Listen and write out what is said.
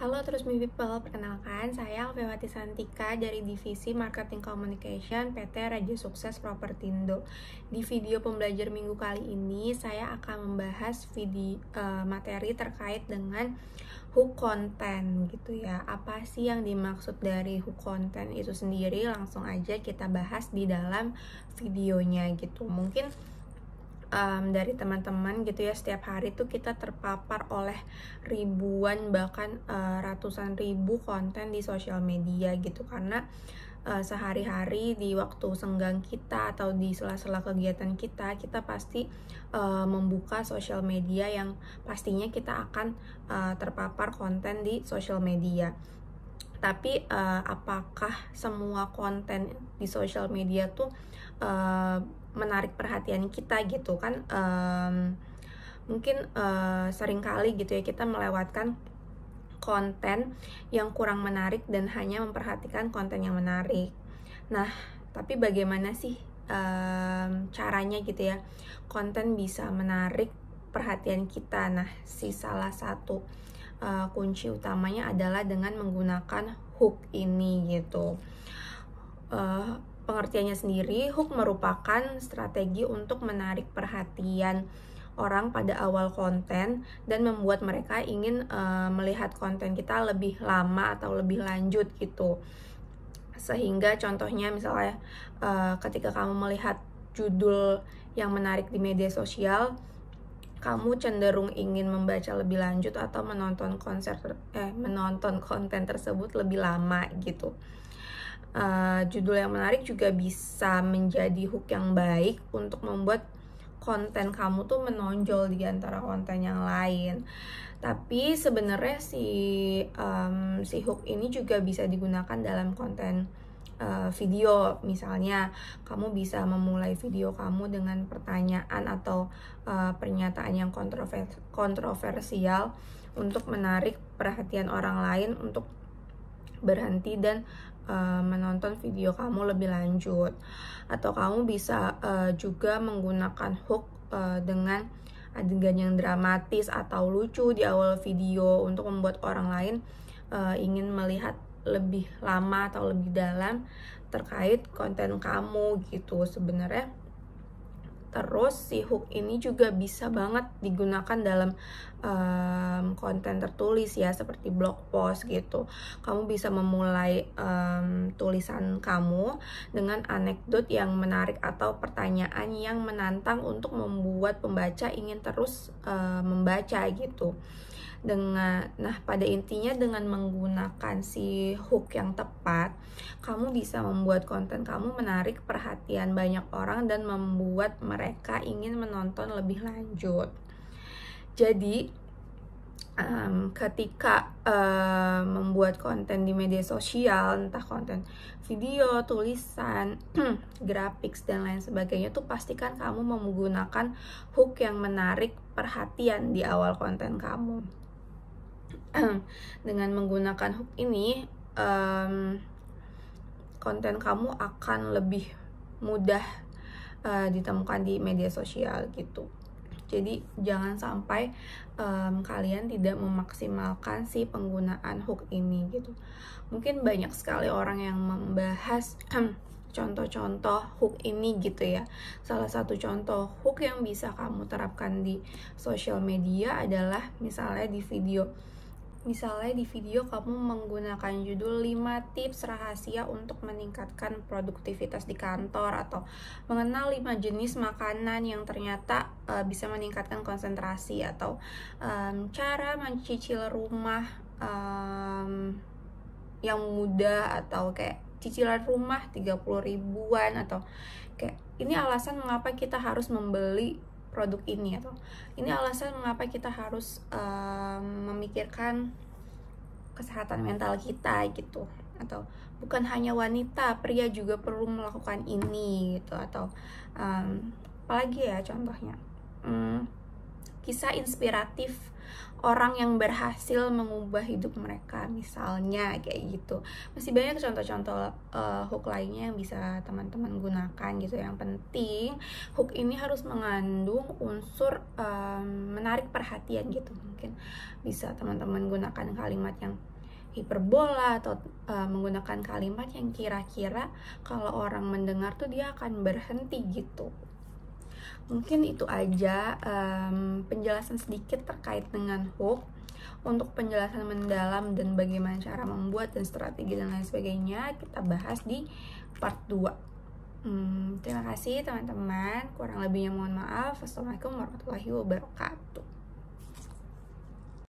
Halo terus Me People, perkenalkan saya Alfewati Santika dari Divisi Marketing Communication PT Raja Sukses Propertindo. Di video pembelajar minggu kali ini saya akan membahas video uh, materi terkait dengan hook content gitu ya. Apa sih yang dimaksud dari hook content itu sendiri? Langsung aja kita bahas di dalam videonya gitu. Mungkin um, dari teman-teman gitu ya setiap hari tuh kita terpapar oleh ribuan bahkan uh, ratusan ribu konten di sosial media gitu karena uh, sehari-hari di waktu senggang kita atau di sela-sela kegiatan kita kita pasti uh, membuka sosial media yang pastinya kita akan uh, terpapar konten di sosial media tapi uh, apakah semua konten di social media tuh uh, menarik perhatian kita gitu kan um, mungkin uh, seringkali gitu ya kita melewatkan konten yang kurang menarik dan hanya memperhatikan konten yang menarik nah tapi bagaimana sih um, caranya gitu ya konten bisa menarik perhatian kita nah si salah satu uh, kunci utamanya adalah dengan menggunakan hook ini gitu. Uh, pengertiannya sendiri, hook merupakan strategi untuk menarik perhatian orang pada awal konten dan membuat mereka ingin uh, melihat konten kita lebih lama atau lebih lanjut gitu. Sehingga contohnya misalnya uh, ketika kamu melihat judul yang menarik di media sosial, kamu cenderung ingin membaca lebih lanjut atau menonton konser eh menonton konten tersebut lebih lama gitu. Uh, judul yang menarik juga bisa menjadi hook yang baik untuk membuat konten kamu tuh menonjol di antara konten yang lain. Tapi sebenarnya si um, si hook ini juga bisa digunakan dalam konten uh, video misalnya kamu bisa memulai video kamu dengan pertanyaan atau uh, pernyataan yang kontroversial untuk menarik perhatian orang lain untuk berhenti dan eh, menonton video kamu lebih lanjut atau kamu bisa uh, juga menggunakan hook uh, dengan adegan yang dramatis atau lucu di awal video untuk membuat orang lain uh, ingin melihat lebih lama atau lebih dalam terkait konten kamu gitu sebenarnya terus si hook ini juga bisa banget digunakan dalam um, konten tertulis ya seperti blog post gitu kamu bisa memulai um, tulisan kamu dengan anekdot yang menarik atau pertanyaan yang menantang untuk membuat pembaca ingin terus um, membaca gitu dengan nah pada intinya dengan menggunakan si hook yang tepat kamu bisa membuat konten kamu menarik perhatian banyak orang dan membuat mereka ingin menonton lebih lanjut jadi um, ketika um, membuat konten di media sosial, entah konten video, tulisan, grafik dan lain sebagainya tuh pastikan kamu menggunakan hook yang menarik perhatian di awal konten kamu. Dengan menggunakan hook ini, um, konten kamu akan lebih mudah uh, ditemukan di media sosial gitu. Jadi jangan sampai um, kalian tidak memaksimalkan si penggunaan hook ini gitu. Mungkin banyak sekali orang yang membahas contoh-contoh hook ini gitu ya. Salah satu contoh hook yang bisa kamu terapkan di sosial media adalah misalnya di video Misalnya di video kamu menggunakan judul 5 tips rahasia untuk meningkatkan produktivitas di kantor atau mengenal 5 jenis makanan yang ternyata uh, bisa meningkatkan konsentrasi atau um, cara mencicil rumah um, yang mudah atau kayak cicilan rumah 30 ribuan atau kayak ini alasan mengapa kita harus membeli produk ini atau gitu. ini hmm. alasan mengapa kita harus um, memikirkan kesehatan mental kita gitu atau bukan hanya wanita pria juga perlu melakukan ini gitu atau um, apalagi ya contohnya hmm kisah inspiratif orang yang berhasil mengubah hidup mereka misalnya kayak gitu masih banyak contoh-contoh uh, hook lainnya yang bisa teman-teman gunakan gitu yang penting hook ini harus mengandung unsur um, menarik perhatian gitu mungkin bisa teman-teman gunakan kalimat yang hiperbola atau uh, menggunakan kalimat yang kira-kira kalau orang mendengar tuh dia akan berhenti gitu mungkin itu aja um, penjelasan sedikit terkait dengan hook untuk penjelasan mendalam dan bagaimana cara membuat dan strategi dan lain sebagainya kita bahas di part 2 hmm, terima kasih teman-teman kurang lebihnya mohon maaf assalamualaikum warahmatullahi wabarakatuh